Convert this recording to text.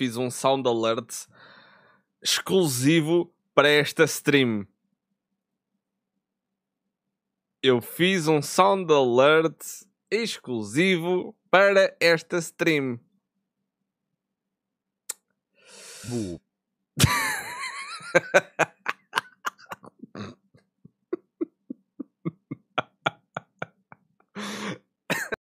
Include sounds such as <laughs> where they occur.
fiz um sound alert exclusivo para esta stream. Eu fiz um sound alert exclusivo para esta stream. <laughs>